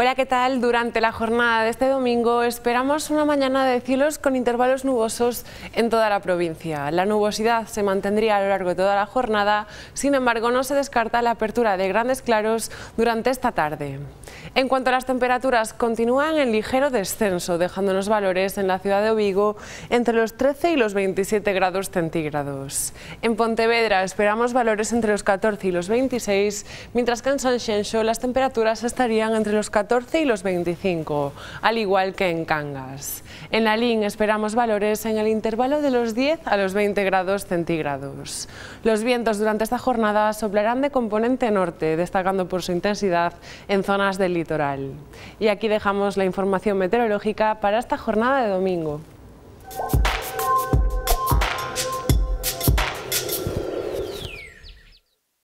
Hola, ¿qué tal? Durante la jornada de este domingo esperamos una mañana de cielos con intervalos nubosos en toda la provincia. La nubosidad se mantendría a lo largo de toda la jornada, sin embargo no se descarta la apertura de grandes claros durante esta tarde. En cuanto a las temperaturas, continúan en ligero descenso, los valores en la ciudad de Vigo entre los 13 y los 27 grados centígrados. En Pontevedra esperamos valores entre los 14 y los 26, mientras que en San las temperaturas estarían entre los 14 y los 25, al igual que en Cangas. En Alín esperamos valores en el intervalo de los 10 a los 20 grados centígrados. Los vientos durante esta jornada soplarán de componente norte, destacando por su intensidad en zonas del litoral. Y aquí dejamos la información meteorológica para esta jornada de domingo.